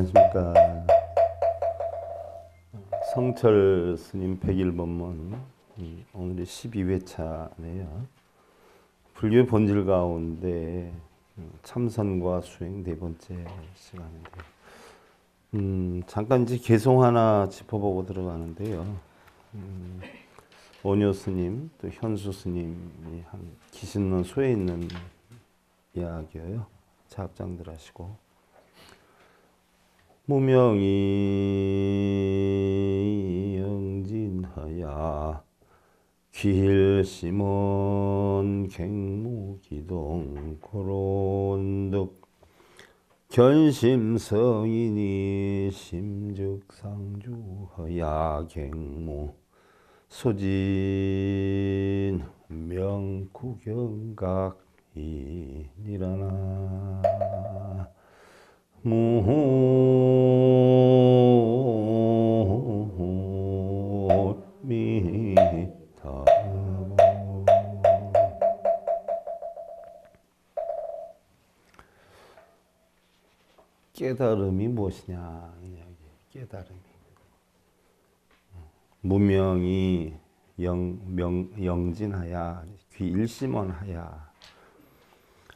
않습니까? 성철 스님 101법문 오늘이 12회차네요. 불교의 본질 가운데 음, 참선과 수행 네 번째 시간인데 음, 잠깐 이제 개송 하나 짚어보고 들어가는데요. 음, 오녀 스님, 또 현수 스님이 한 기신론 소에 있는 이야기예요. 자합장들 하시고 무명이 영진하야 일심원 갱무기동 고론득 견심성인이 심즉상주하야 갱무 소진 명구경각이니라나 무미 깨달음이 무엇이냐 깨달음이 무명이 영, 명, 영진하야 귀 일심원하야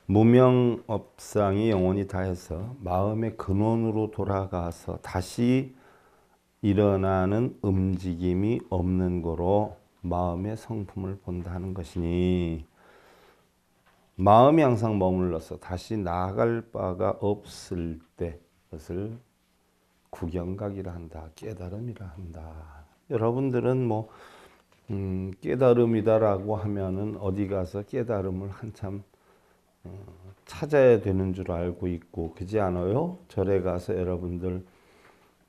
무명업상이 영혼이 다해서 마음의 근원으로 돌아가서 다시 일어나는 움직임이 없는 거로 마음의 성품을 본다는 것이니 마음이 항상 머물러서 다시 나아갈 바가 없을 때 그것을 구경각이라 한다. 깨달음이라 한다. 여러분들은 뭐 음, 깨달음이다라고 하면은 어디 가서 깨달음을 한참 찾아야 되는 줄 알고 있고 그지 않아요? 절에 가서 여러분들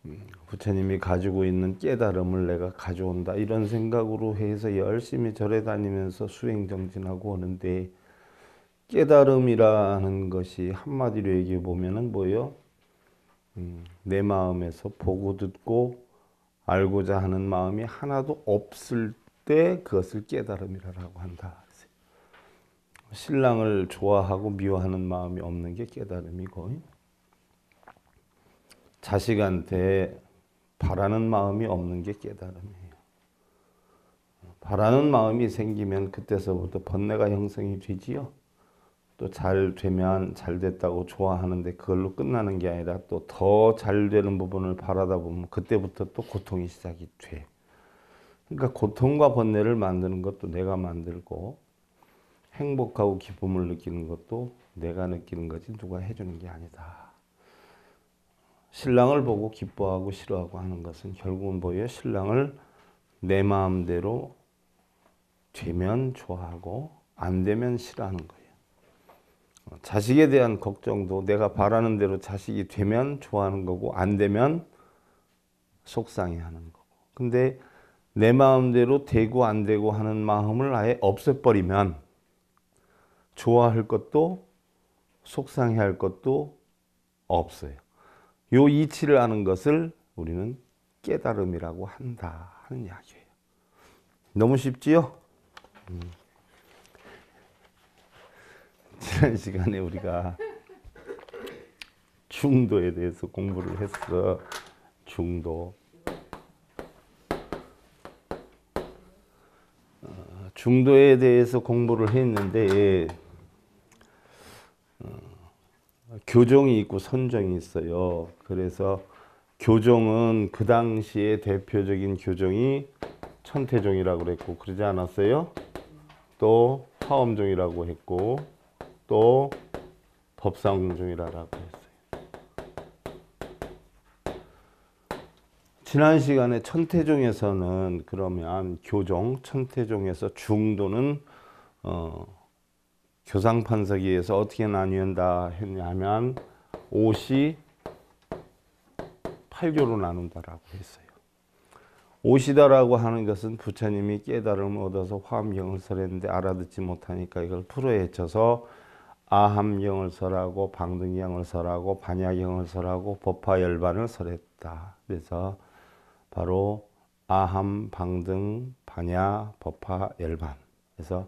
음, 부처님이 가지고 있는 깨달음을 내가 가져온다 이런 생각으로 해서 열심히 절에 다니면서 수행정진하고 오는데 깨달음이라는 것이 한마디로 얘기해 보면은 뭐예요? 음, 내 마음에서 보고 듣고 알고자 하는 마음이 하나도 없을 때 그것을 깨달음이라고 한다. 신랑을 좋아하고 미워하는 마음이 없는 게 깨달음이고 자식한테 바라는 마음이 없는 게 깨달음이에요. 바라는 마음이 생기면 그때서부터 번뇌가 형성이 되지요. 또 잘 되면 잘 됐다고 좋아하는데 그걸로 끝나는 게 아니라 또 더 잘 되는 부분을 바라다 보면 그때부터 또 고통이 시작이 돼. 그러니까 고통과 번뇌를 만드는 것도 내가 만들고 행복하고 기쁨을 느끼는 것도 내가 느끼는 거지 누가 해주는 게 아니다. 신랑을 보고 기뻐하고 싫어하고 하는 것은 결국은 뭐예요? 신랑을 내 마음대로 되면 좋아하고 안 되면 싫어하는 거예요. 자식에 대한 걱정도 내가 바라는 대로 자식이 되면 좋아하는 거고 안 되면 속상해하는 거고. 근데 내 마음대로 되고 안 되고 하는 마음을 아예 없애버리면 좋아할 것도 속상해할 것도 없어요. 요 이치를 아는 것을 우리는 깨달음이라고 한다 하는 이야기예요. 너무 쉽지요? 음. 지난 시간에 우리가 중도에 대해서 공부를 했어. 중도. 어, 중도에 대해서 공부를 했는데 교종이 있고 선종이 있어요. 그래서 교종은 그 당시에 대표적인 교종이 천태종이라고 그랬고 그러지 않았어요? 또 화엄종이라고 했고 또 법상종이라고 했어요. 지난 시간에 천태종에서는 그러면 교종, 천태종에서 중도는 어, 교상판서기에서 어떻게 나뉘는다 했냐면 옷이 8교로 나눈다라고 했어요. 옷이다라고 하는 것은 부처님이 깨달음을 얻어서 화엄경을 설했는데 알아듣지 못하니까 이걸 풀어헤쳐서 아함경을 설하고 방등경을 설하고 반야경을 설하고 법화열반을 설했다. 그래서 바로 아함, 방등, 반야, 법화열반. 그래서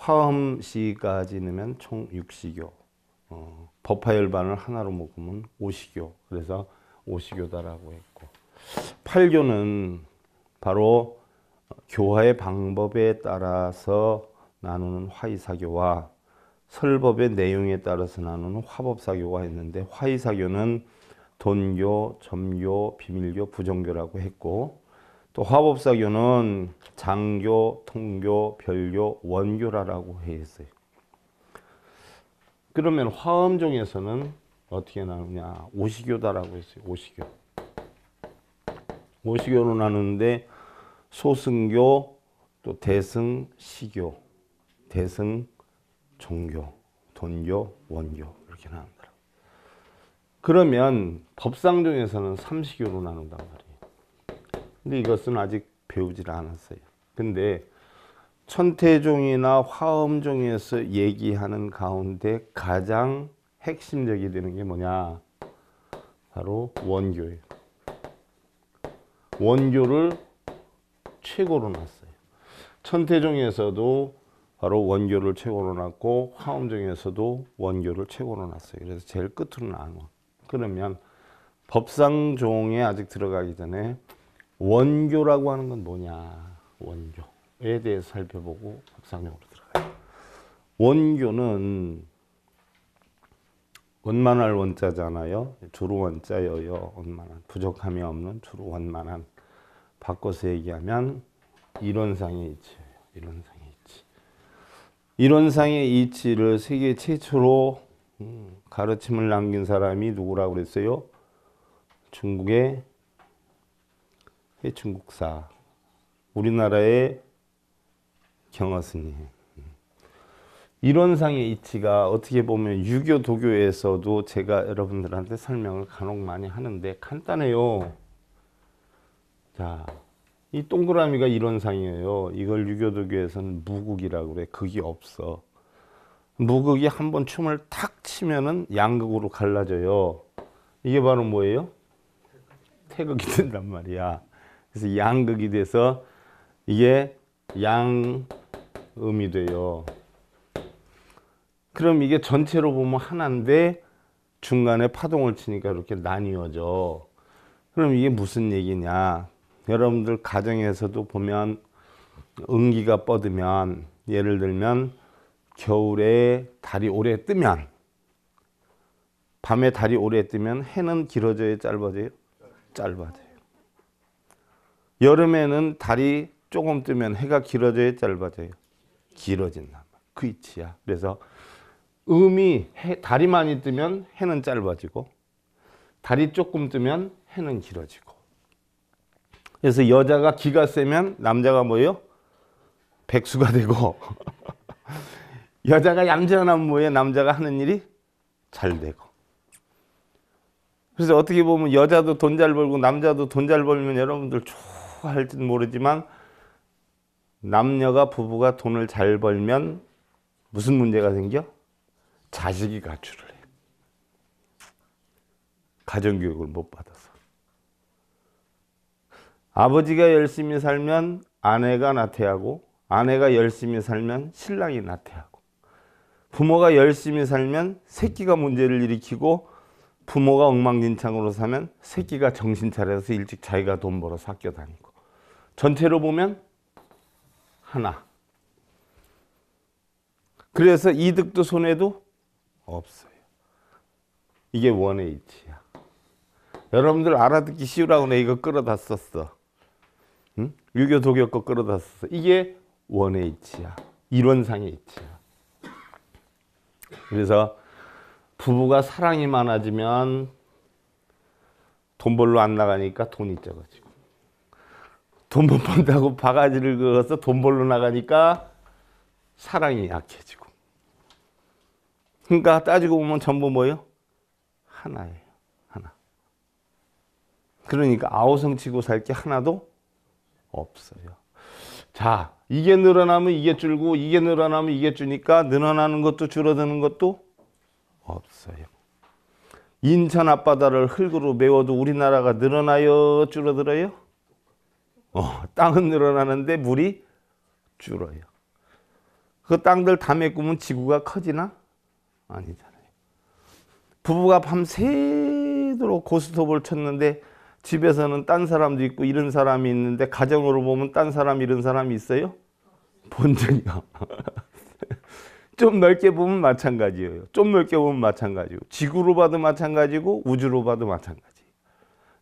화엄시까지 넣으면 총6 0교 어, 법화열반을 하나로 묶으면 5 0교 그래서 5 0교다라고 했고 8교는 바로 교화의 방법에 따라서 나누는 화이사교와 설법의 내용에 따라서 나누는 화법사교가 있는데 화이사교는 돈교, 점교, 비밀교, 부정교라고 했고 또 화법사교는 장교, 통교, 별교, 원교라라고 했어요. 그러면 화엄종에서는 어떻게 나누냐? 오시교다라고 했어요. 오시교. 오시교로 나누는데 소승교, 또 대승, 시교, 대승, 종교, 돈교, 원교 이렇게 나눈다. 그러면 법상종에서는 삼시교로 나눈단 말이에요. 근데 이것은 아직 배우질 않았어요. 근데 천태종이나 화엄종에서 얘기하는 가운데 가장 핵심적이 되는 게 뭐냐? 바로 원교예요. 원교를 최고로 놨어요. 천태종에서도 바로 원교를 최고로 놨고 화엄종에서도 원교를 최고로 놨어요. 그래서 제일 끝으로 나눠. 그러면 법상종에 아직 들어가기 전에 원교라고 하는 건 뭐냐 원교에 대해 살펴보고 박상용으로 들어가요. 원교는 원만할 원자잖아요. 주로 원자여요. 원만한 부족함이 없는 주로 원만한 바꿔서 얘기하면 이론상의 이치예요. 이론상의 이치. 이론상의 이치를 세계 최초로 음, 가르침을 남긴 사람이 누구라고 그랬어요? 중국의 해충국사 예, 우리나라의 경어스님 이론상의 이치가 어떻게 보면 유교 도교에서도 제가 여러분들한테 설명을 간혹 많이 하는데 간단해요. 자, 이 동그라미가 이론상이에요. 이걸 유교 도교에서는 무극이라고 그래. 극이 없어. 무극이 한번 춤을 탁 치면은 양극으로 갈라져요. 이게 바로 뭐예요? 태극이 된단 말이야. 그래서 양극이 돼서 이게 양음이 돼요. 그럼 이게 전체로 보면 하나인데 중간에 파동을 치니까 이렇게 나뉘어져. 그럼 이게 무슨 얘기냐. 여러분들 가정에서도 보면 음기가 뻗으면 예를 들면 겨울에 달이 오래 뜨면 밤에 달이 오래 뜨면 해는 길어져요 짧아져요? 짧아져 여름에는 달이 조금 뜨면 해가 길어져요 짧아져요 길어진다 그위치야 그래서 음이 해, 달이 많이 뜨면 해는 짧아지고 달이 조금 뜨면 해는 길어지고 그래서 여자가 기가 세면 남자가 뭐예요? 백수가 되고 여자가 얌전한 뭐예요? 남자가 하는 일이 잘 되고 그래서 어떻게 보면 여자도 돈 잘 벌고 남자도 돈 잘 벌면 여러분들 좋 할지 모르지만 남녀가 부부가 돈을 잘 벌면 무슨 문제가 생겨? 자식이 가출을 해. 가정교육을 못 받아서. 아버지가 열심히 살면 아내가 나태하고 아내가 열심히 살면 신랑이 나태하고 부모가 열심히 살면 새끼가 문제를 일으키고 부모가 엉망진창으로 사면 새끼가 정신 차려서 일찍 자기가 돈 벌어서 학교 다니고 전체로 보면 하나. 그래서 이득도 손해도 없어요. 이게 원의 이치야. 여러분들 알아듣기 쉬우라고 내 이거 끌어다 썼어. 응? 유교 도교 거 끌어다 썼어. 이게 원의 이치야. 이론상의 이치야. 그래서 부부가 사랑이 많아지면 돈 벌로 안 나가니까 돈이 적어지고 돈못 번다고 바가지를 긁어서 돈 벌러 나가니까 사랑이 약해지고. 그러니까 따지고 보면 전부 뭐예요? 하나예요. 하나. 그러니까 아우성 치고 살 게 하나도 없어요. 자, 이게 늘어나면 이게 줄고 이게 늘어나면 이게 주니까 늘어나는 것도 줄어드는 것도 없어요. 인천 앞바다를 흙으로 메워도 우리나라가 늘어나요? 줄어들어요? 어, 땅은 늘어나는데 물이 줄어요. 그 땅들 다 메꾸면 지구가 커지나? 아니잖아요. 부부가 밤새도록 고스톱을 쳤는데 집에서는 딴 사람도 있고 이런 사람이 있는데 가정으로 보면 딴 사람 이런 사람이 있어요? 본 적이요. 좀 넓게 보면 마찬가지예요. 좀 넓게 보면 마찬가지고 지구로 봐도 마찬가지고 우주로 봐도 마찬가지.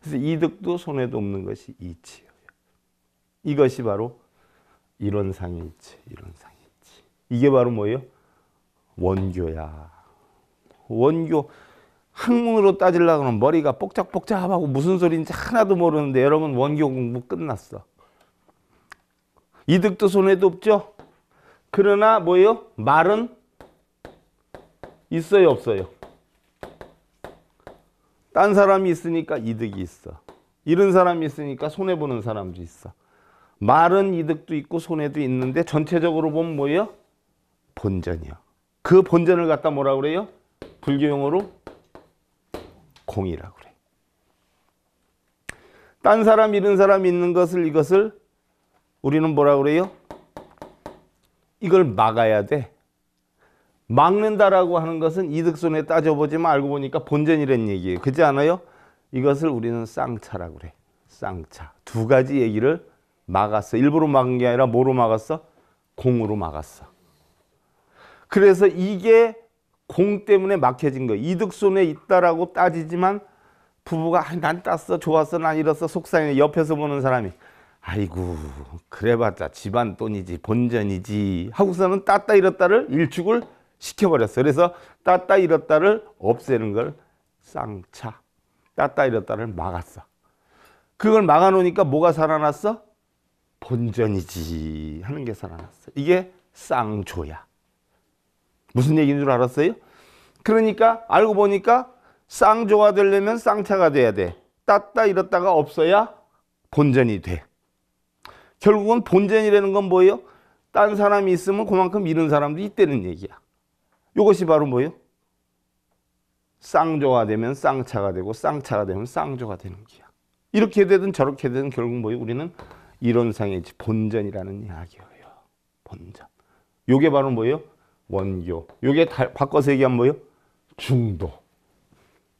그래서 이득도 손해도 없는 것이 이치요. 이것이 바로 이론상일치, 이론상일치. 이게 바로 뭐예요? 원교야. 원교. 학문으로 따지려고 하면 머리가 복잡복잡하고 무슨 소리인지 하나도 모르는데 여러분 원교 공부 끝났어. 이득도 손해도 없죠? 그러나 뭐예요? 말은 있어요 없어요? 딴 사람이 있으니까 이득이 있어. 잃은 사람이 있으니까 손해보는 사람도 있어. 말은 이득도 있고 손해도 있는데 전체적으로 보면 뭐예요? 본전이요. 그 본전을 갖다 뭐라 그래요? 불교용어로 공이라고 그래. 딴 사람 잃은 사람 있는 것을 이것을 우리는 뭐라 그래요? 이걸 막아야 돼. 막는다라고 하는 것은 이득손에 따져보지만 알고 보니까 본전이란 얘기예요. 그지 않아요? 이것을 우리는 쌍차라고 그래. 쌍차. 두 가지 얘기를 막았어. 일부러 막은 게 아니라 뭐로 막았어? 공으로 막았어. 그래서 이게 공 때문에 막혀진 거. 이득 손에 있다라고 따지지만 부부가 난 땄어, 좋았어, 난 잃었어, 속상해. 옆에서 보는 사람이 아이고 그래봤자 집안 돈이지 본전이지 하고서는 땄다 잃었다를 일축을 시켜버렸어. 그래서 땄다 잃었다를 없애는 걸 쌍차. 땄다 잃었다를 막았어. 그걸 막아놓으니까 뭐가 살아났어? 본전이지 하는 게 살아났어요. 이게 쌍조야. 무슨 얘기인 줄 알았어요? 그러니까 알고 보니까 쌍조가 되려면 쌍차가 돼야 돼. 땄다 이렇다가 없어야 본전이 돼. 결국은 본전이라는 건 뭐예요? 딴 사람이 있으면 그만큼 잃은 사람도 있다는 얘기야. 이것이 바로 뭐예요? 쌍조가 되면 쌍차가 되고 쌍차가 되면 쌍조가 되는 거야. 이렇게 되든 저렇게 되든 결국 뭐예요? 우리는 이론상의 본전이라는 이야기예요. 본전. 요게 바로 뭐예요? 원교. 요게 다, 바꿔서 얘기하면 뭐예요? 중도.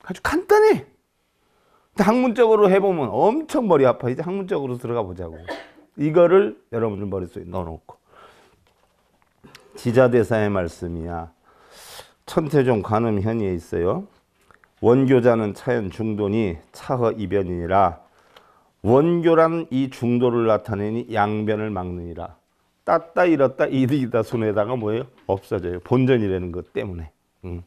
아주 간단해. 학문적으로 해보면 엄청 머리 아파. 이제 학문적으로 들어가 보자고. 이거를 여러분들 머릿속에 넣어놓고. 지자대사의 말씀이야. 천태종 관음현이에 있어요. 원교자는 차연 중돈이 차허 이변이니라 원교란 이 중도를 나타내니 양변을 막느니라. 땄다 잃었다 이득이다 손해다가 뭐예요? 없어져요. 본전이라는 것 때문에. 음.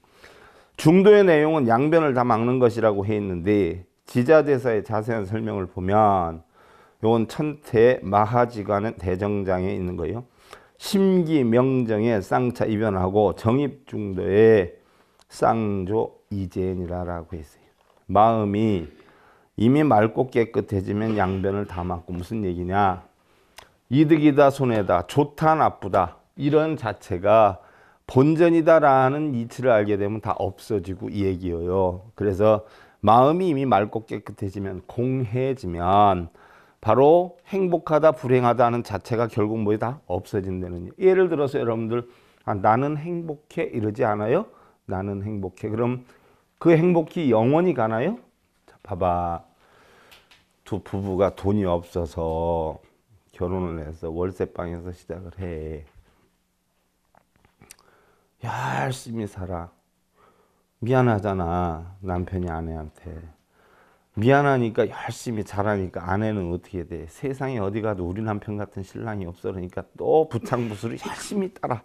중도의 내용은 양변을 다 막는 것이라고 해 있는데 지자대사의 자세한 설명을 보면 요건 천태 마하지간의 대정장에 있는 거예요. 심기 명정에 쌍차 입연하고 정입 중도에 쌍조 이재인이라고 했어요. 마음이 이미 맑고 깨끗해지면 양변을 다았고 무슨 얘기냐 이득이다 손해다 좋다 나쁘다 이런 자체가 본전이다라는 이치를 알게 되면 다 없어지고 이 얘기예요 그래서 마음이 이미 맑고 깨끗해지면 공해지면 바로 행복하다 불행하다는 하 자체가 결국 뭐 다 없어진다는 얘기. 예를 들어서 여러분들 아, 나는 행복해 이러지 않아요? 나는 행복해 그럼 그 행복이 영원히 가나요? 봐봐 두 부부가 돈이 없어서 결혼을 해서 월세방에서 시작을 해 열심히 살아 미안하잖아 남편이 아내한테 미안하니까 열심히 잘하니까 아내는 어떻게 돼 세상에 어디 가도 우리 남편 같은 신랑이 없어 그러니까 또 부창부수를 열심히 따라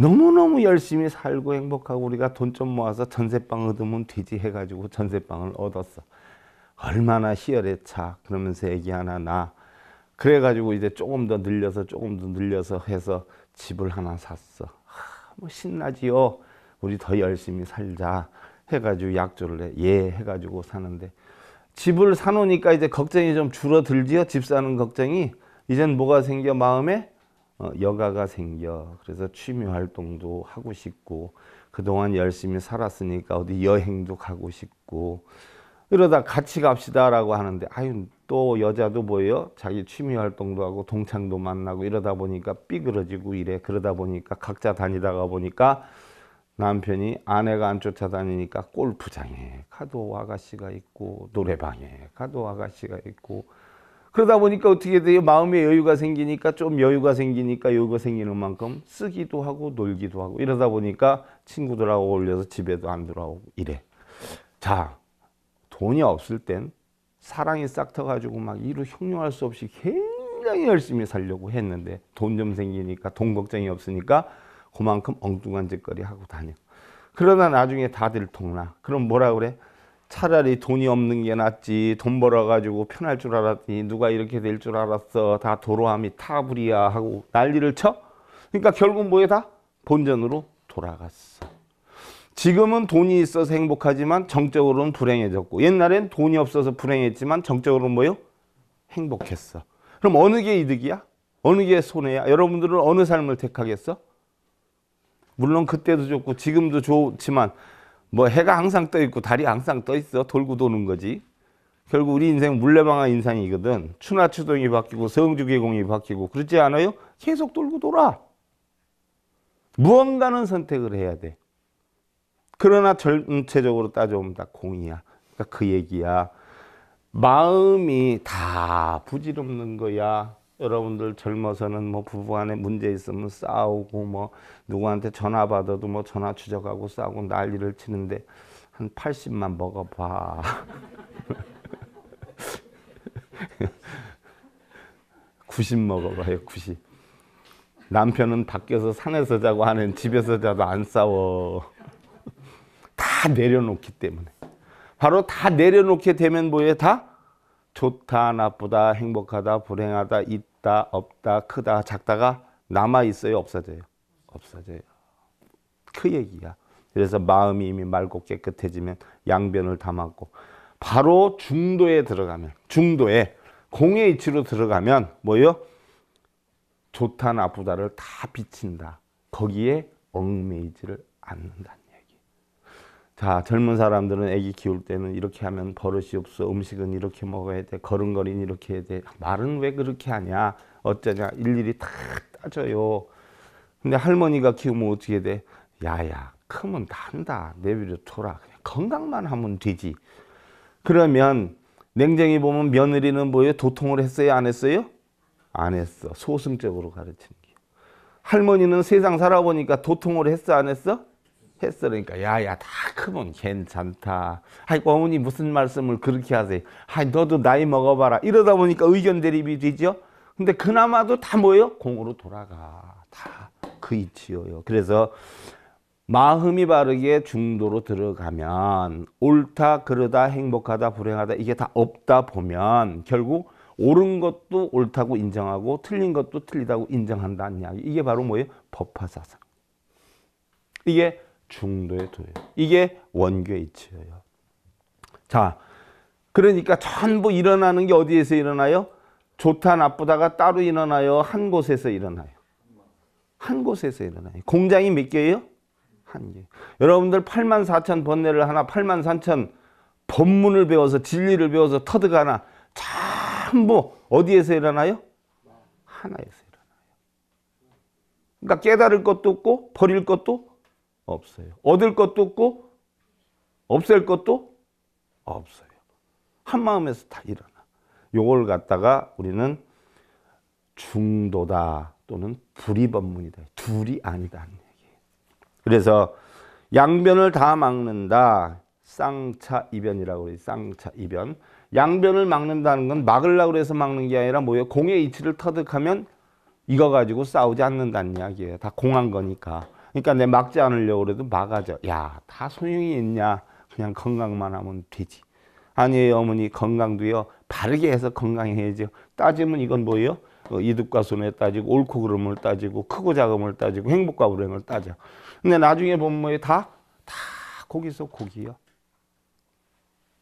너무너무 열심히 살고 행복하고 우리가 돈 좀 모아서 전세방 얻으면 되지 해가지고 전세방을 얻었어. 얼마나 희열의차 그러면서 애기 하나 나 그래가지고 이제 조금 더 늘려서 조금 더 늘려서 해서 집을 하나 샀어. 아, 뭐 신나지요. 우리 더 열심히 살자 해가지고 약조를 해. 예 해가지고 사는데 집을 사놓으니까 이제 걱정이 좀 줄어들지요. 집 사는 걱정이. 이젠 뭐가 생겨 마음에 어, 여가가 생겨 그래서 취미 활동도 하고 싶고 그동안 열심히 살았으니까 어디 여행도 가고 싶고 이러다 같이 갑시다라고 하는데 아유 또 여자도 보여 자기 취미 활동도 하고 동창도 만나고 이러다 보니까 삐그러지고 이래 그러다 보니까 각자 다니다가 보니까 남편이 아내가 안 쫓아다니니까 골프장에 가도 아가씨가 있고 노래방에 가도 아가씨가 있고 그러다 보니까 어떻게 돼요? 마음에 여유가 생기니까 좀 여유가 생기니까 여유가 생기는 만큼 쓰기도 하고 놀기도 하고 이러다 보니까 친구들하고 어울려서 집에도 안 들어오고 이래. 자, 돈이 없을 땐 사랑이 싹터 가지고 막 이루 형용할 수 없이 굉장히 열심히 살려고 했는데 돈 좀 생기니까 돈 걱정이 없으니까 그만큼 엉뚱한 짓거리 하고 다녀. 그러나 나중에 다들 통나. 그럼 뭐라 그래? 차라리 돈이 없는 게 낫지 돈 벌어가지고 편할 줄 알았더니 누가 이렇게 될 줄 알았어 다 도로함이 타불이야 하고 난리를 쳐 그러니까 결국 뭐에다 본전으로 돌아갔어 지금은 돈이 있어서 행복하지만 정적으로는 불행해졌고 옛날엔 돈이 없어서 불행했지만 정적으로는 뭐요? 행복했어 그럼 어느 게 이득이야? 어느 게 손해야? 여러분들은 어느 삶을 택하겠어? 물론 그때도 좋고 지금도 좋지만 뭐 해가 항상 떠 있고 달이 항상 떠 있어 돌고 도는 거지. 결국 우리 인생 물레방아 인생이거든. 추나 추동이 바뀌고 성주개공이 바뀌고 그렇지 않아요? 계속 돌고 돌아. 무언가는 선택을 해야 돼. 그러나 전체적으로 따져보면 다 공이야. 그러니까 그 얘기야. 마음이 다 부질없는 거야. 여러분들 젊어서는 뭐 부부 간에 문제 있으면 싸우고 뭐 누구한테 전화 받아도 뭐 전화 추적하고 싸우고 난리를 치는데 한 80만 먹어봐. 90 먹어봐요, 90. 남편은 밖에서 산에서 자고 하는 집에서 자도 안 싸워. 다 내려놓기 때문에. 바로 다 내려놓게 되면 뭐예요? 다 좋다, 나쁘다, 행복하다, 불행하다, 이 없다, 없다, 크다, 작다가 남아 있어요, 없어져요? 없어져요. 그 얘기야. 그래서 마음이 이미 맑고 깨끗해지면 양변을 담았고 바로 중도에 들어가면 중도에 공의 이치로 들어가면 뭐요? 좋다 나쁘다를 다 비친다. 거기에 얽매이지를 않는다. 다 젊은 사람들은 아기 키울 때는 이렇게 하면 버릇이 없어 음식은 이렇게 먹어야 돼 걸음걸이는 이렇게 해야 돼 말은 왜 그렇게 하냐 어쩌냐 일일이 다 따져요 근데 할머니가 키우면 어떻게 돼 야야 크면 다다 내비려 둬라 그냥 건강만 하면 되지 그러면 냉정히 보면 며느리는 뭐예요 도통을 했어요 안 했어요 안 했어 소승적으로 가르치는 게 할머니는 세상 살아보니까 도통을 했어 안 했어 했어 그러니까 야야 다 크면 괜찮다 아이 어머니 무슨 말씀을 그렇게 하세요 아이 너도 나이 먹어봐라 이러다 보니까 의견 대립이 되죠 근데 그나마도 다 뭐예요 공으로 돌아가 다 그 이치요 그래서 마음이 바르게 중도로 들어가면 옳다 그러다 행복하다 불행하다 이게 다 없다 보면 결국 옳은 것도 옳다고 인정하고 틀린 것도 틀리다고 인정한다는 이야기 이게 바로 뭐예요 법화사상 이게 중도의 도예요. 이게 원교의 이치예요. 자, 그러니까 전부 일어나는 게 어디에서 일어나요? 좋다 나쁘다가 따로 일어나요? 한 곳에서 일어나요? 한 곳에서 일어나요. 공장이 몇 개예요? 한 개. 여러분들 8만 4천 번뇌를 하나 8만 3천 법문을 배워서 진리를 배워서 터득하나 전부 어디에서 일어나요? 하나에서 일어나요. 그러니까 깨달을 것도 없고 버릴 것도 없어요. 얻을 것도 없고 없앨 것도 없어요. 한 마음에서 다 일어나. 요걸 갖다가 우리는 중도다 또는 불의법문이다. 둘이 아니다 는 얘기. 그래서 양변을 다 막는다. 쌍차 이변이라고 그래요. 쌍차 이변. 양변을 막는다는 건 막으려고 해서 막는 게 아니라 뭐예요? 공의 이치를 터득하면 이거 가지고 싸우지 않는다는 이야기예요. 다 공한 거니까. 그러니까 내 막지 않으려고 그래도 막아줘 야, 다 소용이 있냐. 그냥 건강만 하면 되지. 아니, 어머니, 건강도요. 바르게 해서 건강해야죠. 따지면 이건 뭐예요? 어, 이득과 손해 따지고, 옳고 그름을 따지고, 크고 작음을 따지고, 행복과 불행을 따져. 근데 나중에 보면 뭐예요? 다? 다 거기서 고기요.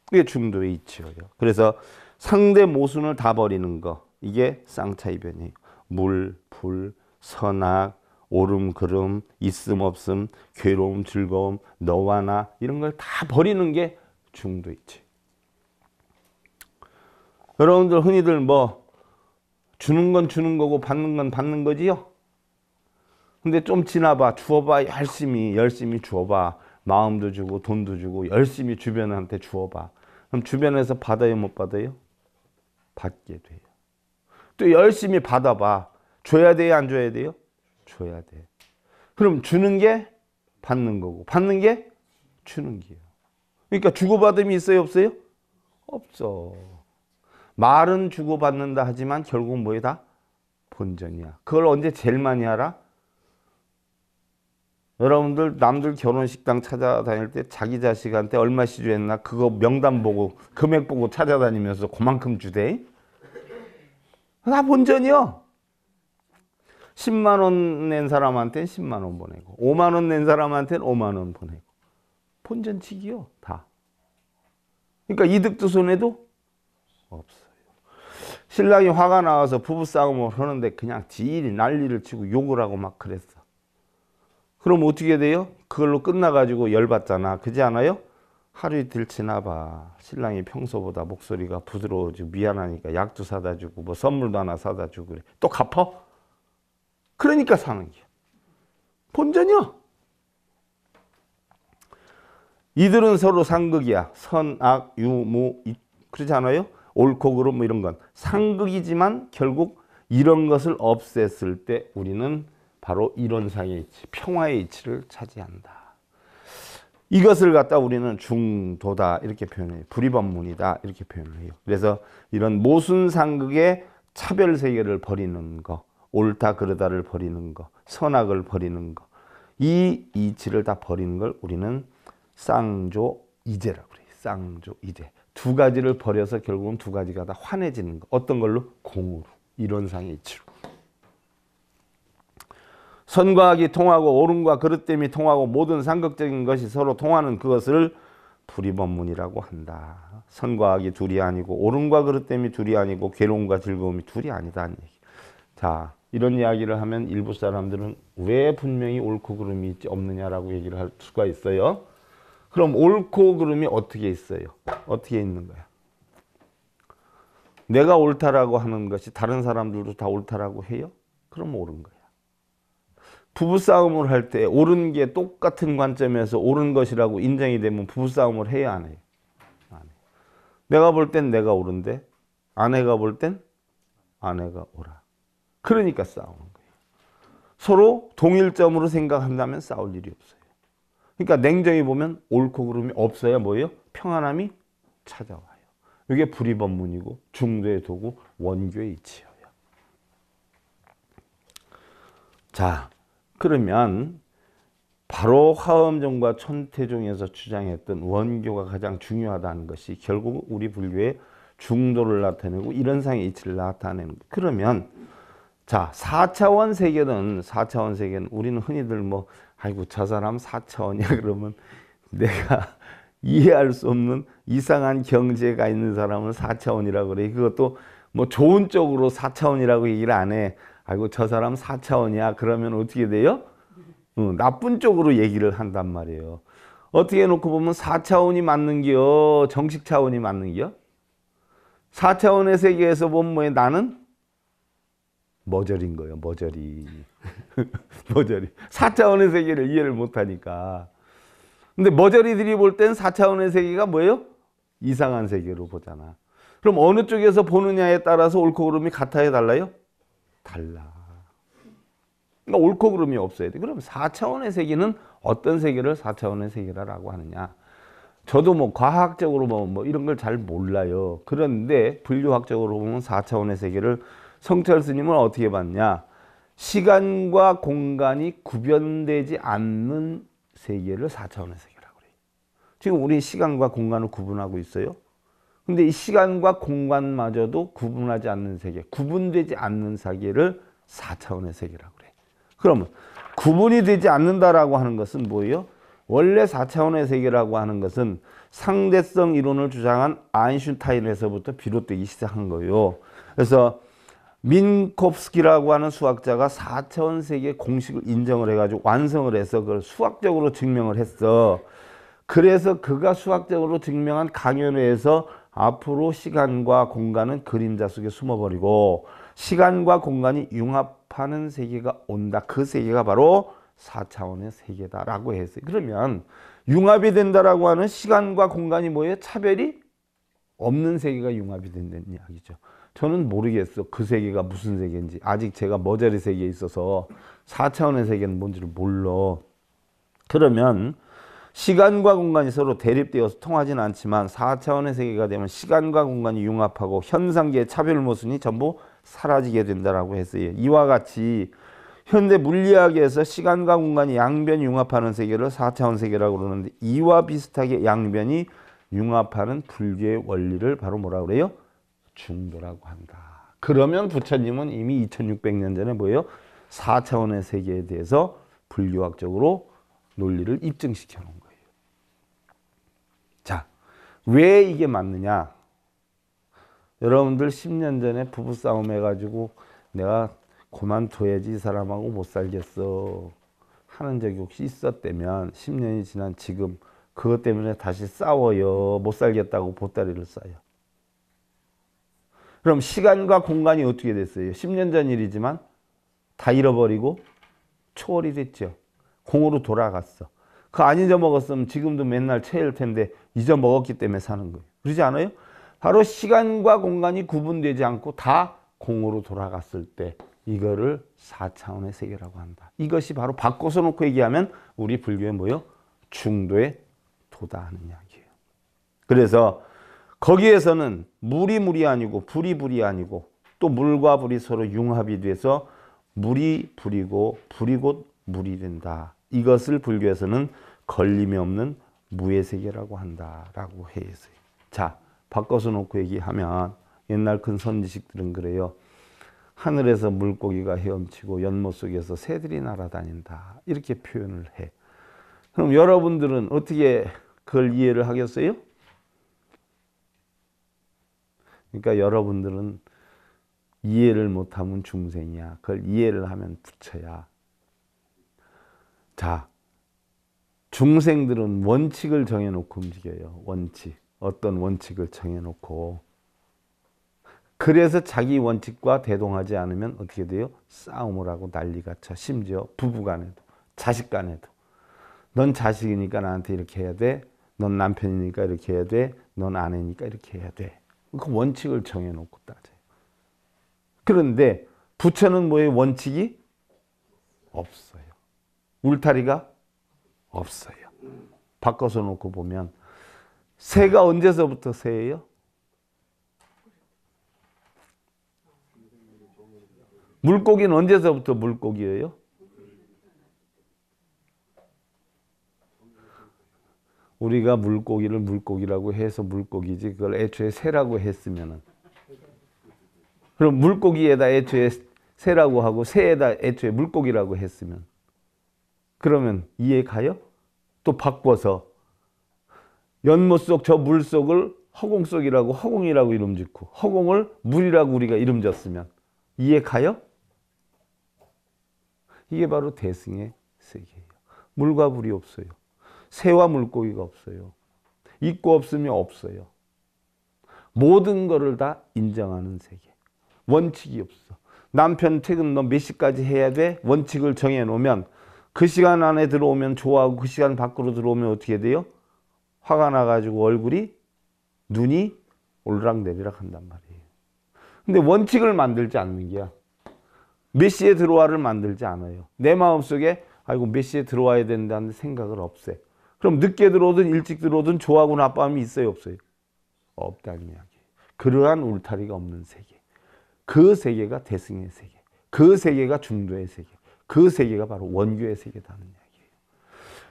그게 중도에 있지 그래서 상대 모순을 다 버리는 거. 이게 쌍차이변이에요. 물, 불, 선악, 오름 그름 있음 없음 괴로움 즐거움 너와 나 이런 걸 다 버리는 게 중도이지 여러분들 흔히들 뭐 주는 건 주는 거고 받는 건 받는 거지요 근데 좀 지나봐 주어봐 열심히 열심히 주어봐 마음도 주고 돈도 주고 열심히 주변한테 주어봐 그럼 주변에서 받아요 못 받아요? 받게 돼요 또 열심히 받아봐 줘야 돼요 안 줘야 돼요? 줘야 돼. 그럼 주는 게 받는 거고 받는 게 주는 게요. 그러니까 주고받음이 있어요 없어요? 없어. 말은 주고받는다 하지만 결국 뭐에다? 본전이야. 그걸 언제 제일 많이 알아? 여러분들 남들 결혼식당 찾아다닐 때 자기 자식한테 얼마씩 주했나 그거 명단 보고 금액 보고 찾아다니면서 그만큼 주대. 나 본전이요. 10만 원 낸 사람한테는 10만 원 보내고 5만 원 낸 사람한테는 5만 원 보내고 본전치기요 다. 그러니까 이득도 손해도 없어요. 신랑이 화가 나와서 부부싸움을 하는데 그냥 지인이 난리를 치고 욕을 하고 막 그랬어. 그럼 어떻게 돼요? 그걸로 끝나가지고 열받잖아. 그지 않아요? 하루 이틀 지나봐. 신랑이 평소보다 목소리가 부드러워지고 미안하니까 약도 사다 주고 뭐 선물도 하나 사다 주고 그래. 또 갚아? 그러니까 사는 거 본전이야. 이들은 서로 상극이야. 선악, 유무, 그러지 않아요? 옳고 그름 뭐 이런 건 상극이지만 결국 이런 것을 없앴을 때 우리는 바로 이론상의 이치, 평화의 이치를 차지한다. 이것을 갖다 우리는 중도다 이렇게 표현해요. 불의법문이다 이렇게 표현 해요. 그래서 이런 모순상극의 차별세계를 버리는 것 옳다 그르다를 버리는 것, 선악을 버리는 것, 이 이치를 다 버리는 걸 우리는 쌍조 이제라고 그래요. 쌍조 이제. 두 가지를 버려서 결국은 두 가지가 다 환해지는 거. 어떤 걸로? 공으로. 이론상의 이치로. 선과학이 통하고 옳음과 그릇됨이 통하고 모든 상극적인 것이 서로 통하는 그것을 불이법문이라고 한다. 선과학이 둘이 아니고 옳음과 그릇됨이 둘이 아니고 괴로움과 즐거움이 둘이 아니다는 얘기. 자, 이런 이야기를 하면 일부 사람들은 왜 분명히 옳고 그름이 있지 없느냐라고 얘기를 할 수가 있어요. 그럼 옳고 그름이 어떻게 있어요? 어떻게 있는 거야? 내가 옳다라고 하는 것이 다른 사람들도 다 옳다라고 해요? 그럼 옳은 거야. 부부싸움을 할 때 옳은 게 똑같은 관점에서 옳은 것이라고 인정이 되면 부부싸움을 해야 안 해요? 안 해요. 내가 볼 땐 내가 옳은데 아내가 볼 땐 아내가 옳아. 그러니까 싸우는 거예요. 서로 동일점으로 생각한다면 싸울 일이 없어요. 그러니까 냉정히 보면 옳고 그름이 없어야 뭐예요? 평안함이 찾아와요. 이게 불의법문이고 중도의 도구 원교의 이치예요. 자 그러면 바로 화엄종과 천태종에서 주장했던 원교가 가장 중요하다는 것이 결국 우리 불교의 중도를 나타내고 이런 상의 이치를 나타내는 거. 그러면 자, 4차원 세계는 4차원 세계는 우리는 흔히들 뭐 아이고 저 사람 4차원이야 그러면 내가 이해할 수 없는 이상한 경제가 있는 사람은 4차원이라고 그래. 그것도 뭐 좋은 쪽으로 4차원이라고 얘기를 안 해. 아이고 저 사람 4차원이야 그러면 어떻게 돼요? 어, 나쁜 쪽으로 얘기를 한단 말이에요. 어떻게 놓고 보면 4차원이 맞는 기요? 정식 차원이 맞는 기요? 4차원의 세계에서 보면 뭐 나는 머저린 거예요. 머저리. 머저리. 4차원의 세계를 이해를 못하니까. 근데 머저리들이 볼 땐 4차원의 세계가 뭐예요? 이상한 세계로 보잖아. 그럼 어느 쪽에서 보느냐에 따라서 옳고 그름이 같아요? 달라요? 달라. 그러니까 옳고 그름이 없어야 돼. 그럼 4차원의 세계는 어떤 세계를 4차원의 세계라고 하느냐. 저도 뭐 과학적으로 뭐, 뭐 이런 걸 잘 몰라요. 그런데 분류학적으로 보면 4차원의 세계를 성철 스님은 어떻게 봤냐? 시간과 공간이 구별되지 않는 세계를 4차원의 세계라고 그래요. 지금 우리 시간과 공간을 구분하고 있어요. 근데 이 시간과 공간마저도 구분하지 않는 세계, 구분되지 않는 세계를 4차원의 세계라고 그래. 요 그러면 구분이 되지 않는다라고 하는 것은 뭐예요? 원래 4차원의 세계라고 하는 것은 상대성 이론을 주장한 아인슈타인에서부터 비롯되기 시작한 거예요. 그래서 민콥스키라고 하는 수학자가 4차원 세계 공식을 인정을 해가지고 완성을 해서 그걸 수학적으로 증명을 했어. 그래서 그가 수학적으로 증명한 강연회에서 앞으로 시간과 공간은 그림자 속에 숨어버리고 시간과 공간이 융합하는 세계가 온다. 그 세계가 바로 4차원의 세계다라고 했어요. 그러면 융합이 된다라고 하는 시간과 공간이 뭐예요? 차별이 없는 세계가 융합이 된다는 이야기죠. 저는 모르겠어. 그 세계가 무슨 세계인지. 아직 제가 머저리 세계에 있어서 4차원의 세계는 뭔지를 몰라. 그러면 시간과 공간이 서로 대립되어서 통하지는 않지만 4차원의 세계가 되면 시간과 공간이 융합하고 현상계의 차별 모순이 전부 사라지게 된다라고 했어요. 이와 같이 현대 물리학에서 시간과 공간이 양변 융합하는 세계를 4차원 세계라고 그러는데 이와 비슷하게 양변이 융합하는 불교의 원리를 바로 뭐라 그래요? 중도라고 한다. 그러면 부처님은 이미 2600년 전에 뭐예요? 4차원의 세계에 대해서 분류학적으로 논리를 입증시켜 놓은 거예요. 자, 왜 이게 맞느냐? 여러분들 10년 전에 부부싸움 해가지고 내가 고만둬야지 이 사람하고 못 살겠어 하는 적이 혹시 있었다면 10년이 지난 지금 그것 때문에 다시 싸워요. 못 살겠다고 보따리를 싸요. 그럼 시간과 공간이 어떻게 됐어요? 10년 전 일이지만 다 잃어버리고 초월이 됐죠. 공으로 돌아갔어. 그 안 잊어먹었으면 지금도 맨날 체일 텐데 잊어먹었기 때문에 사는 거예요. 그러지 않아요? 바로 시간과 공간이 구분되지 않고 다 공으로 돌아갔을 때 이거를 4차원의 세계라고 한다. 이것이 바로 바꿔서 놓고 얘기하면 우리 불교의 뭐요? 중도에 도달하는 이야기예요. 그래서 거기에서는 물이 물이 아니고 불이 불이 아니고 또 물과 불이 서로 융합이 돼서 물이 불이고 불이 곧 물이 된다. 이것을 불교에서는 걸림이 없는 무의 세계라고 한다라고 해서 자 바꿔서 놓고 얘기하면 옛날 큰 선지식들은 그래요. 하늘에서 물고기가 헤엄치고 연못 속에서 새들이 날아다닌다. 이렇게 표현을 해. 그럼 여러분들은 어떻게 그걸 이해를 하겠어요? 그러니까 여러분들은 이해를 못하면 중생이야. 그걸 이해를 하면 부처야. 자, 중생들은 원칙을 정해놓고 움직여요. 원칙. 어떤 원칙을 정해놓고. 그래서 자기 원칙과 대동하지 않으면 어떻게 돼요? 싸움을 하고 난리가 쳐. 심지어 부부간에도, 자식간에도. 넌 자식이니까 나한테 이렇게 해야 돼. 넌 남편이니까 이렇게 해야 돼. 넌 아내니까 이렇게 해야 돼. 그 원칙을 정해놓고 따져요. 그런데 부처는 뭐에 원칙이 없어요. 울타리가 없어요. 바꿔서 놓고 보면 새가 언제서부터 새예요? 물고기는 언제서부터 물고기예요? 우리가 물고기를 물고기라고 해서 물고기지 그걸 애초에 새라고 했으면은 그럼 물고기에다 애초에 새라고 하고 새에다 애초에 물고기라고 했으면 그러면 이해 가요? 또 바꿔서 연못 속 저 물 속을 허공 속이라고 허공이라고 이름 짓고 허공을 물이라고 우리가 이름 졌으면 이해 가요? 이게 바로 대승의 세계예요. 물과 불이 없어요. 새와 물고기가 없어요. 있고 없으면 없어요. 모든 것을 다 인정하는 세계. 원칙이 없어. 남편 퇴근 너 몇 시까지 해야 돼? 원칙을 정해놓으면 그 시간 안에 들어오면 좋아하고 그 시간 밖으로 들어오면 어떻게 돼요? 화가 나가지고 얼굴이 눈이 올락내리락 한단 말이에요. 근데 원칙을 만들지 않는 게야. 몇 시에 들어와를 만들지 않아요. 내 마음속에 아이고 몇 시에 들어와야 된다는 생각을 없애. 그럼 늦게 들어오든 일찍 들어오든 좋아하고 나빠함이 있어요 없어요? 없다는 이야기 그러한 울타리가 없는 세계 그 세계가 대승의 세계 그 세계가 중도의 세계 그 세계가 바로 원교의 세계다는 이야기예요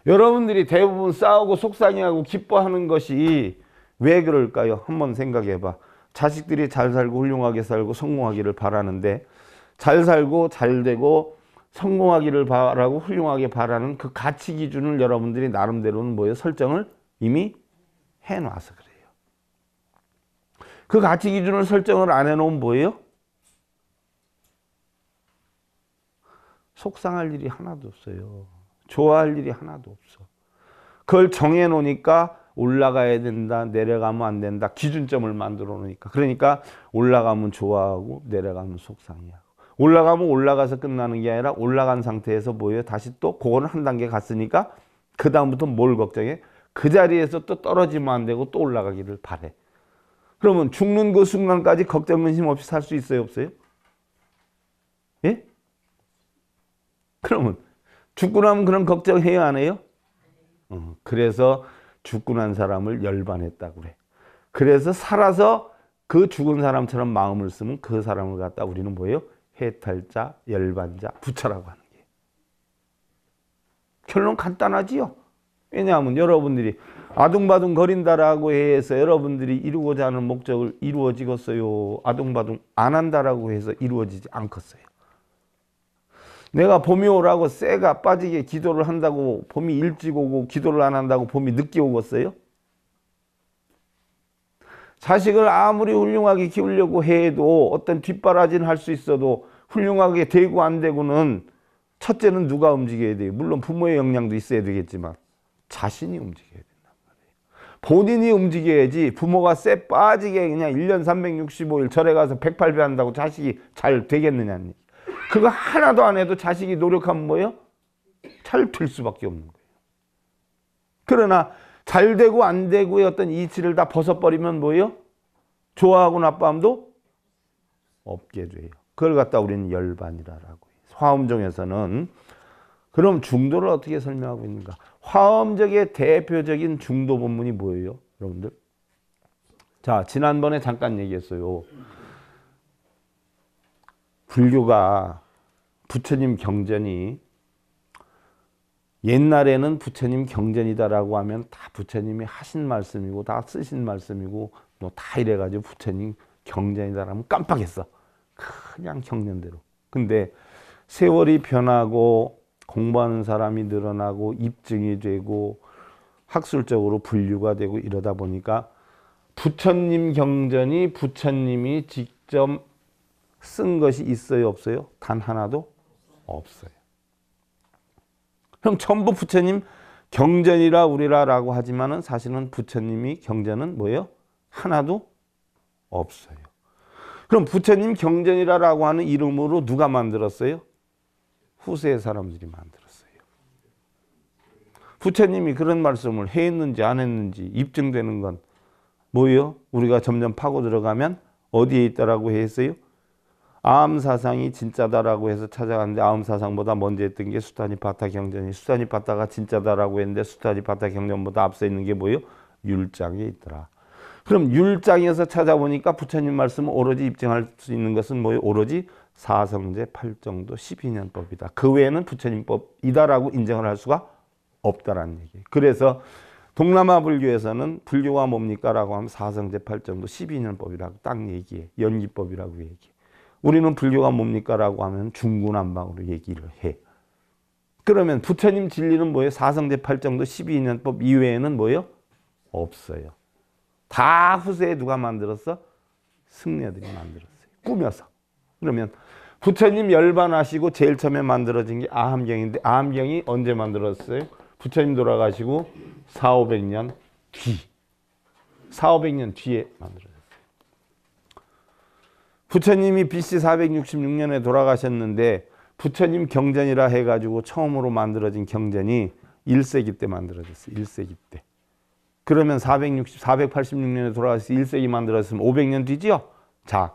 여러분들이 대부분 싸우고 속상해하고 기뻐하는 것이 왜 그럴까요? 한번 생각해봐 자식들이 잘 살고 훌륭하게 살고 성공하기를 바라는데 잘 살고 잘 되고 성공하기를 바라고 훌륭하게 바라는 그 가치 기준을 여러분들이 나름대로는 뭐예요? 설정을 이미 해놔서 그래요. 그 가치 기준을 설정을 안 해놓으면 뭐예요? 속상할 일이 하나도 없어요. 좋아할 일이 하나도 없어. 그걸 정해놓으니까 올라가야 된다, 내려가면 안 된다, 기준점을 만들어 놓으니까. 그러니까 올라가면 좋아하고 내려가면 속상해요. 올라가면 올라가서 끝나는 게 아니라 올라간 상태에서 뭐예요? 다시 또 그거는 한 단계 갔으니까 그 다음부터 뭘 걱정해? 그 자리에서 또 떨어지면 안 되고 또 올라가기를 바래. 그러면 죽는 그 순간까지 걱정 근심 없이 살 수 있어요? 없어요? 예? 그러면 죽고 나면 그런 걱정해요? 안 해요? 어, 그래서 죽고 난 사람을 열반했다고 그래. 그래서 살아서 그 죽은 사람처럼 마음을 쓰면 그 사람을 갖다 우리는 뭐예요? 해탈자, 열반자, 부처라고 하는 게. 결론 간단하지요. 왜냐하면 여러분들이 아둥바둥 거린다라고 해서 여러분들이 이루고자 하는 목적을 이루어지겠어요. 아둥바둥 안 한다라고 해서 이루어지지 않겠어요. 내가 봄이 오라고 쇠가 빠지게 기도를 한다고 봄이 일찍 오고 기도를 안 한다고 봄이 늦게 오겠어요? 자식을 아무리 훌륭하게 키우려고 해도 어떤 뒷바라진 할 수 있어도 훌륭하게 되고 안 되고는 첫째는 누가 움직여야 돼요? 물론 부모의 영향도 있어야 되겠지만 자신이 움직여야 된단 말이에요. 본인이 움직여야지 부모가 쎄 빠지게 그냥 1년 365일 절에 가서 108배 한다고 자식이 잘되겠느냐 그거 하나도 안 해도 자식이 노력하면 뭐예요? 잘 될 수밖에 없는 거예요. 그러나 잘 되고 안 되고의 어떤 이치를 다 벗어버리면 뭐예요? 좋아하고 나빠함도 없게 돼요. 그걸 갖다 우리는 열반이라고 해요. 화엄종에서는 그럼 중도를 어떻게 설명하고 있는가? 화엄적의 대표적인 중도 본문이 뭐예요? 여러분들? 자, 지난번에 잠깐 얘기했어요. 불교가 부처님 경전이 옛날에는 부처님 경전이다라고 하면 다 부처님이 하신 말씀이고 다 쓰신 말씀이고 뭐다 이래가지고 부처님 경전이다라면 깜빡했어. 그냥 경전대로. 근데 세월이 변하고 공부하는 사람이 늘어나고 입증이 되고 학술적으로 분류가 되고 이러다 보니까 부처님 경전이 부처님이 직접 쓴 것이 있어요 없어요? 단 하나도 없어요. 그럼 전부 부처님 경전이라 우리라라고 하지만은 사실은 부처님이 경전은 뭐예요? 하나도 없어요. 그럼 부처님 경전이라라고 하는 이름으로 누가 만들었어요? 후세 사람들이 만들었어요. 부처님이 그런 말씀을 했는지 안 했는지 입증되는 건 뭐예요? 우리가 점점 파고 들어가면 어디에 있다라고 했어요? 암 사상이 진짜다라고 해서 찾아갔는데 암 사상보다 먼저 했던 게 수타니 파타 경전이 수타니 파타가 진짜다라고 했는데 수타니 파타 경전보다 앞서 있는 게 뭐예요? 율장에 있더라. 그럼 율장에서 찾아보니까 부처님 말씀 오로지 입증할 수 있는 것은 뭐예요? 오로지 사성제 8정도 12년법이다. 그 외에는 부처님법이다라고 인정을 할 수가 없다라는 얘기. 예요 그래서 동남아 불교에서는 불교가 뭡니까? 라고 하면 사성제 8정도 12년법이라고 딱 얘기해. 연기법이라고 얘기해. 우리는 불교가 뭡니까? 라고 하면 중구난방으로 얘기를 해. 그러면 부처님 진리는 뭐예요? 사성제 8정도 1 2인법 이외에는 뭐예요? 없어요. 다 후세에 누가 만들었어? 승려들이 만들었어요. 꾸며서. 그러면 부처님 열반하시고 제일 처음에 만들어진 게 아함경인데 아함경이 언제 만들었어요? 부처님 돌아가시고 4,500년 뒤. 4,500년 뒤에 만들었어요. 부처님이 BC 466년에 돌아가셨는데 부처님 경전이라 해가지고 처음으로 만들어진 경전이 1세기 때 만들어졌어요. 1세기 때. 그러면 460, 486년에 돌아가서 1세기 만들어졌으면 500년 뒤지요? 자,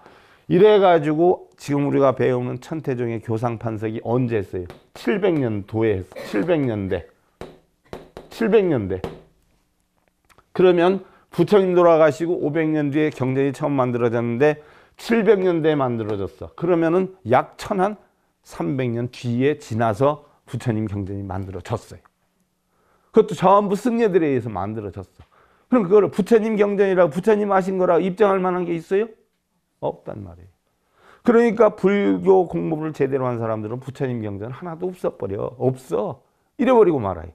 이래가지고 지금 우리가 배우는 천태종의 교상판석이 언제 했어요? 700년도에 했어 700년대. 700년대. 그러면 부처님 돌아가시고 500년 뒤에 경전이 처음 만들어졌는데 700년대에 만들어졌어. 그러면은 약천한 300년 뒤에 지나서 부처님 경전이 만들어졌어요. 그것도 전부 승려들에 의해서 만들어졌어. 그럼 그거를 부처님 경전이라고 부처님 하신 거라고 입증할 만한 게 있어요? 없단 말이에요. 그러니까 불교 공부를 제대로 한 사람들은 부처님 경전 하나도 없어버려. 없어. 잃어버리고 말아요.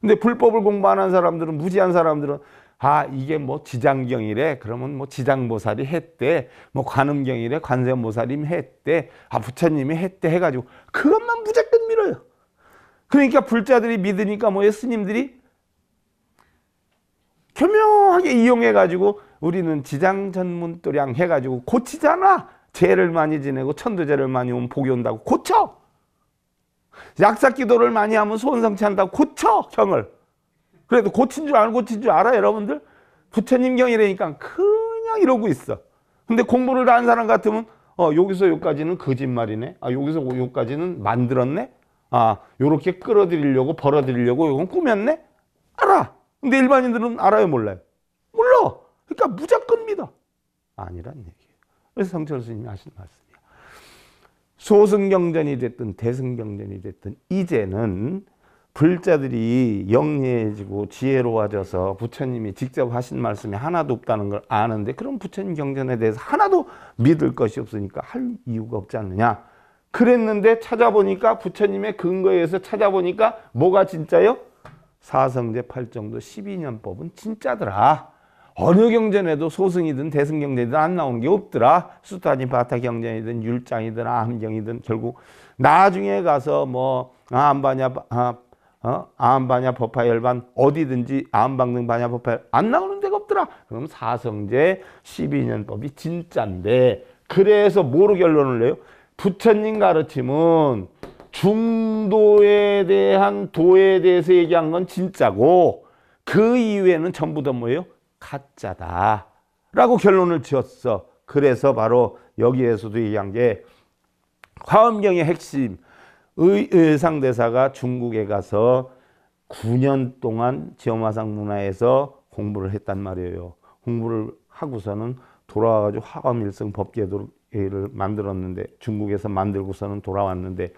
근데 불법을 공부 안 한 사람들은 무지한 사람들은 아 이게 뭐 지장경이래 그러면 뭐 지장보살이 했대 뭐 관음경이래 관세음보살님 했대 아 부처님이 했대 해가지고 그것만 무조건 밀어요 그러니까 불자들이 믿으니까 뭐예 수님들이 교묘하게 이용해가지고 우리는 지장 전문도량 해가지고 고치잖아 죄를 많이 지내고 천도제를 많이 오면 복이 온다고 고쳐 약삭기도를 많이 하면 소원성취한다고 고쳐 형을 그래도 고친 줄안 고친 줄 알아 여러분들? 부처님 경이라니까 그냥 이러고 있어. 근데 공부를 다 한 사람 같으면 어 여기서 여기까지는 거짓말이네. 아 여기서 여기까지는 만들었네. 아 요렇게 끌어들이려고 벌어들이려고 이건 꾸몄네. 알아. 근데 일반인들은 알아요 몰라요? 몰라. 그러니까 무조건 믿어. 아니란 얘기예요. 그래서 성철 스님이 하신 말씀이야. 소승경전이 됐든 대승경전이 됐든 이제는 불자들이 영리해지고 지혜로워져서 부처님이 직접 하신 말씀이 하나도 없다는 걸 아는데 그럼 부처님 경전에 대해서 하나도 믿을 것이 없으니까 할 이유가 없지 않느냐 그랬는데 찾아보니까 부처님의 근거에 의해서 찾아보니까 뭐가 진짜요? 사성제 8정도 12년법은 진짜더라 어느 경전에도 소승이든 대승경전이든 안 나오는 게 없더라. 수타니 바타 경전이든 율장이든 암경이든 결국 나중에 가서 뭐 안바냐 아, 아 어? 암, 반야, 법화, 열반 어디든지 암, 방등, 반야, 법화 안 나오는 데가 없더라. 그럼 사성제 12년법이 진짜데 그래서 뭐로 결론을 내요? 부처님 가르침은 중도에 대한 도에 대해서 얘기한 건 진짜고 그 이외에는 전부 다 뭐예요? 가짜다 라고 결론을 지었어 그래서 바로 여기에서도 얘기한 게 화엄경의 핵심 의상대사가 중국에 가서 9년 동안 지엄화상 문화에서 공부를 했단 말이에요. 공부를 하고서는 돌아와가지고 화엄일성 법제도를 만들었는데 중국에서 만들고서는 돌아왔는데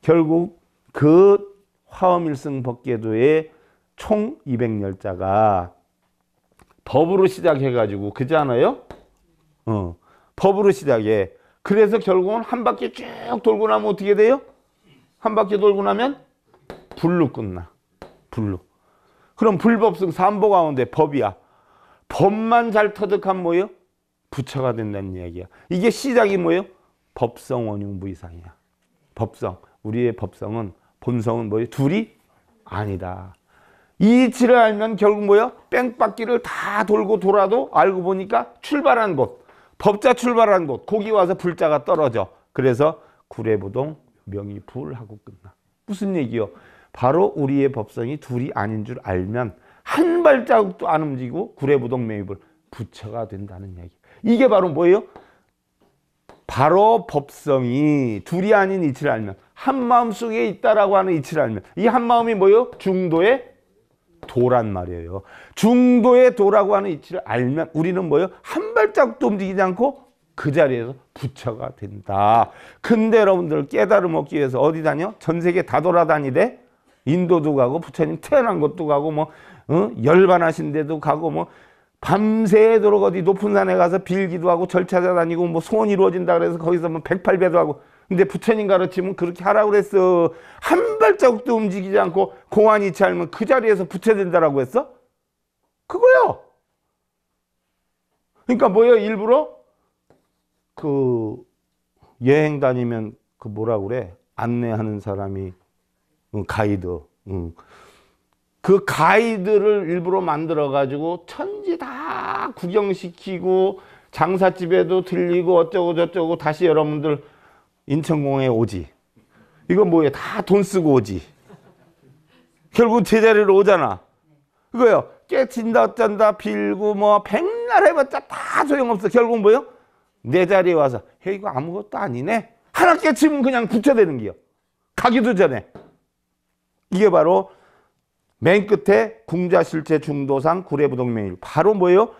결국 그 화엄일성 법제도의 총 210자가 법으로 시작해가지고 그지 않아요? 어, 법으로 시작해. 그래서 결국은 한 바퀴 쭉 돌고 나면 어떻게 돼요? 한 바퀴 돌고 나면 불로 끝나. 불로. 그럼 불법승 삼보 가운데 법이야. 법만 잘 터득한 뭐요? 부처가 된다는 이야기야. 이게 시작이 뭐예요? 법성 원흉부 이상이야. 법성. 우리의 법성은 본성은 뭐예요? 둘이 아니다. 이 이치를 알면 결국 뭐예요? 뺑바퀴를 다 돌고 돌아도 알고 보니까 출발한 곳. 법자 출발한 곳. 거기 와서 불자가 떨어져. 그래서 구례부동 명이 불하고 끝나. 무슨 얘기요? 바로 우리의 법성이 둘이 아닌 줄 알면 한 발자국도 안 움직이고 구례부동 매입을 부처가 된다는 얘기. 이게 바로 뭐예요? 바로 법성이 둘이 아닌 이치를 알면 한 마음 속에 있다라고 하는 이치를 알면 이 한 마음이 뭐예요? 중도의 도란 말이에요. 중도의 도라고 하는 이치를 알면 우리는 뭐예요? 한 발짝도 움직이지 않고 그 자리에서 부처가 된다. 근데 여러분들 깨달음 얻기 위해서 어디 다녀? 전 세계 다 돌아다니대? 인도도 가고 부처님 태어난 곳도 가고 뭐 어? 열반하신 데도 가고 뭐 밤새도록 어디 높은 산에 가서 빌기도 하고 절 찾아다니고 뭐 소원이 루어진다 그래서 거기서 뭐 108배도 하고 근데 부처님 가르치면 그렇게 하라고 그랬어 한 발자국도 움직이지 않고 공안이치 면그 자리에서 부처된다라고 했어? 그거요 그러니까 뭐예요 일부러? 그 여행 다니면 그 뭐라 그래? 안내하는 사람이 응, 가이드. 응. 그 가이드를 일부러 만들어 가지고 천지 다 구경시키고 장사집에도 들리고 어쩌고 저쩌고 다시 여러분들 인천공항에 오지. 이건 뭐예요? 다 돈 쓰고 오지. 결국 제자리로 오잖아. 그거요. 깨친다 어쩐다 빌고 뭐 백날 해봤자 다 소용없어. 결국 뭐예요? 내 자리에 와서 헤 이거 아무것도 아니네 하나 깨치면 그냥 붙여대는 기요 가기도 전에 이게 바로 맨 끝에 궁자실체 중도상 구례부동맹일 바로 뭐예요?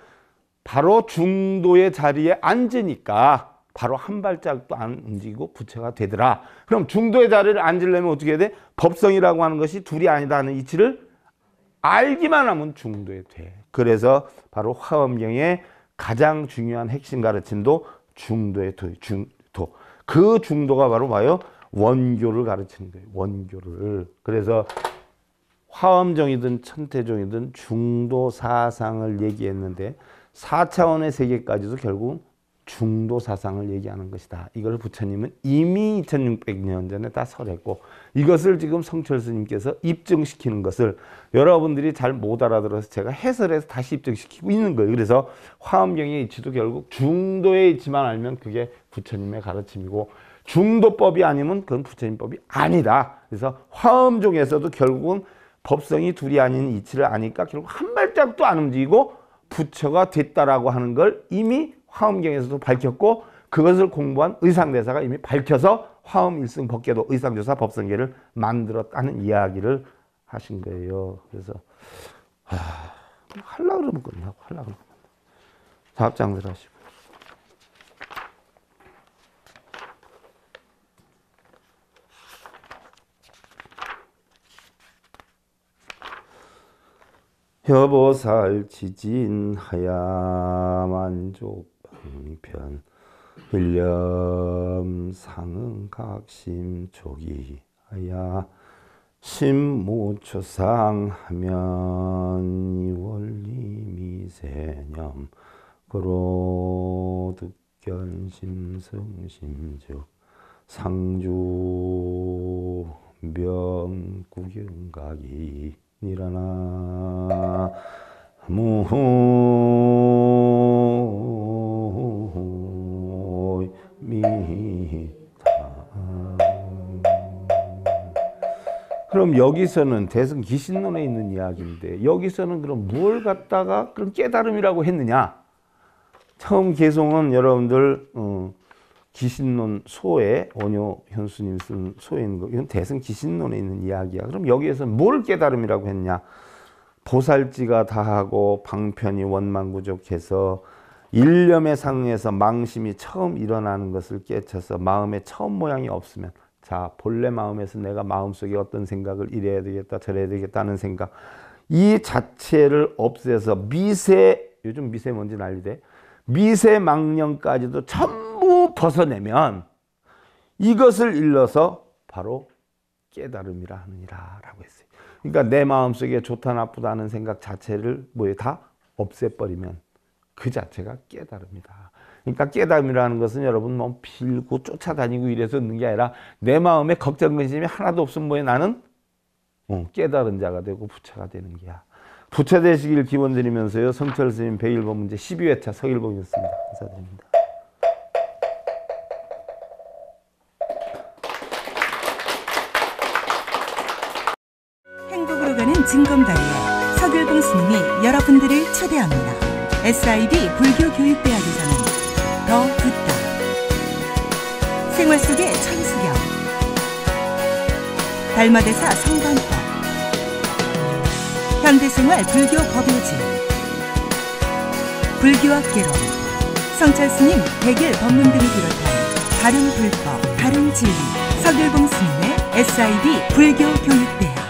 바로 중도의 자리에 앉으니까 바로 한 발짝도 안 움직이고 부채가 되더라 그럼 중도의 자리를 앉으려면 어떻게 해야 돼? 법성이라고 하는 것이 둘이 아니다 하는 이치를 알기만 하면 중도에 돼 그래서 바로 화엄경의 가장 중요한 핵심 가르침도 중도의 도, 중도. 그 중도가 바로 봐요 원교를 가르치는 거예요. 원교를. 그래서 화엄정이든 천태종이든 중도 사상을 얘기했는데 4차원의 세계까지도 결국 중도 사상을 얘기하는 것이다. 이걸 부처님은 이미 2600년 전에 다 설했고 이것을 지금 성철 스님께서 입증시키는 것을 여러분들이 잘 못 알아들어서 제가 해설해서 다시 입증시키고 있는 거예요. 그래서 화엄경의 이치도 결국 중도에있지만 알면 그게 부처님의 가르침이고 중도법이 아니면 그건 부처님법이 아니다. 그래서 화엄종에서도 결국은 법성이 둘이 아닌 이치를 아니까 결국 한 발짝도 안 움직이고 부처가 됐다라고 하는 걸 이미 화엄경에서도 밝혔고 그것을 공부한 의상대사가 이미 밝혀서 화엄일승 법계도 의상조사 법성계를 만들었다는 이야기를 하신 거예요. 그래서 하... 하 그러면 끝나고 하려 그러면 사업장들 하시고 여보살 지진하야만족 형편 일념 상은각심 조기하야 심무추상하면 원리미세념 그로 득견심성심즉 상주 명구경각이니라나 무호 그럼 여기서는 대승 기신론에 있는 이야기인데 여기서는 그럼 뭘 갖다가 그럼 깨달음이라고 했느냐? 처음 개송은 여러분들 어, 기신론 소에 원효 현수님 쓴 소에 있는 거 이건 대승 기신론에 있는 이야기야. 그럼 여기에서 뭘 깨달음이라고 했냐? 보살지가 다하고 방편이 원만구족해서 일념의 상에서 망심이 처음 일어나는 것을 깨쳐서 마음의 처음 모양이 없으면 자, 본래 마음에서 내가 마음속에 어떤 생각을 이래야 되겠다, 저래야 되겠다는 생각. 이 자체를 없애서 미세, 요즘 미세먼지 난리대. 미세 망령까지도 전부 벗어내면 이것을 일러서 바로 깨달음이라 하느니라 라고 했어요. 그러니까 내 마음속에 좋다 나쁘다는 생각 자체를 뭐에 다 없애버리면 그 자체가 깨달음이다. 그러니까 깨달음이라는 것은 여러분 뭐 빌고 쫓아다니고 이래서 얻는 게 아니라 내 마음에 걱정 근심이 하나도 없으면 뭐에 나는 어, 깨달은 자가 되고 부처가 되는 게야. 부처 되시길 기원 드리면서요. 성철 스님 배일본 문제 12회차 서일봉이었습니다. 감사드립니다 SIB 불교교육대학에서는 달마대사 성관법 현대생활 불교 법요지 불교학 개론 성찰스님 백일 법문 등이 비롯한 다른 불법, 다른 진리 서결봉 스님의 SIB 불교 교육대